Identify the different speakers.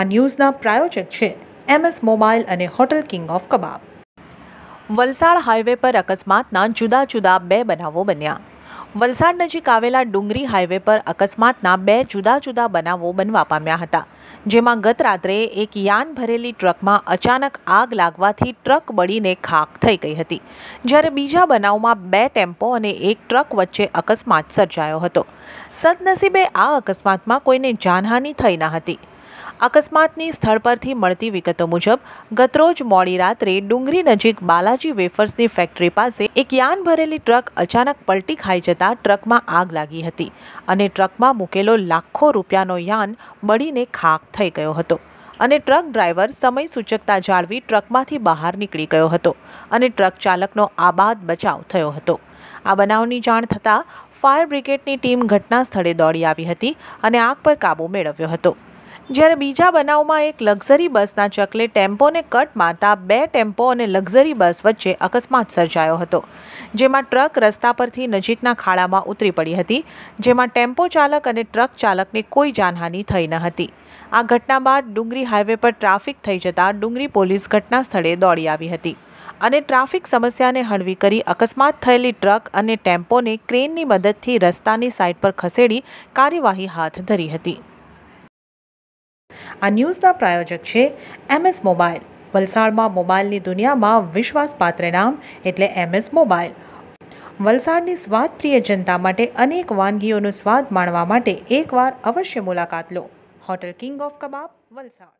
Speaker 1: આ ન્યૂઝના પ્રાયોજક છે એમએસ મોબાઈલ અને hotel King of kebab Valsad highway પર અકસ્માતના જુદા જુદા બે બનાવો બન્યા વલસાડ નજીક આવેલા ડુંગરી હાઈવે પર અકસ્માતના બે જુદા જુદા બનાવો બનવા પામ્યા હતા જેમાં ગત રાત્રે એક યાન ભરેલી ટ્રકમાં અચાનક આગ લાગવાથી ટ્રક બળીને ખાક થઈ ગઈ હતી જ્યારે બીજા બનાવમાં બે ટેમ્પો અને એક ટ્રક વચ્ચે અકસ્માત સર્જાયો હતો સદનસીબે આ અકસ્માતમાં કોઈને જાનહાનિ થઈ ન હતી અકસ્માતની સ્થળ પરથી મળતી વિગતો મુજબ ગતરોજ મોડી રાત્રે ડુંગરી નજીક બાલાજી વેફર્સની ફેક્ટરી પાસે એક યાન ભરેલી ટ્રક અચાનક પલટી ખાઈ જતા ટ્રકમાં આગ લાગી હતી અને ટ્રકમાં મૂકેલો લાખો રૂપિયાનો યાન બળીને ખાક થઈ ગયો હતો અને ટ્રક ડ્રાઈવર સમય સૂચકતા જાળવી ટ્રકમાંથી બહાર નીકળી ગયો હતો અને ટ્રક ચાલકનો આબાદ બચાવ થયો હતો આ બનાવની જાણ થતાં ફાયર બ્રિગેડની ટીમ ઘટના સ્થળે દોડી આવી હતી અને આગ પર કાબૂ મેળવ્યો હતો જ્યારે બીજા બનાવમાં એક લક્ઝરી બસના ચકલે ટેમ્પોને કટ મારતા બે ટેમ્પો અને લક્ઝરી બસ વચ્ચે અકસ્માત સર્જાયો હતો જેમાં ટ્રક રસ્તા પરથી નજીકના ખાડામાં ઉતરી પડી હતી જેમાં ટેમ્પો ચાલક અને ટ્રક ચાલકને કોઈ જાનહાનિ થઈ ન હતી આ ઘટના બાદ ડુંગરી હાઈવે પર ટ્રાફિક થઈ જતાં ડુંગરી પોલીસ ઘટના સ્થળે દોડી આવી હતી અને ટ્રાફિક સમસ્યાને હળવી કરી અકસ્માત થયેલી ટ્રક અને ટેમ્પોને ક્રેનની મદદથી રસ્તાની સાઇડ પર ખસેડી કાર્યવાહી હાથ ધરી હતી આ ન્યૂઝના પ્રાયોજક છે એમએસ મોબાઈલ વલસાડમાં મોબાઈલની દુનિયામાં વિશ્વાસપાત્ર નામ એટલે એમએસ મોબાઈલ વલસાડની સ્વાદપ્રિય જનતા માટે અનેક વાનગીઓનો સ્વાદ માણવા માટે એકવાર અવશ્ય મુલાકાત લો hotel King of kebab Valsad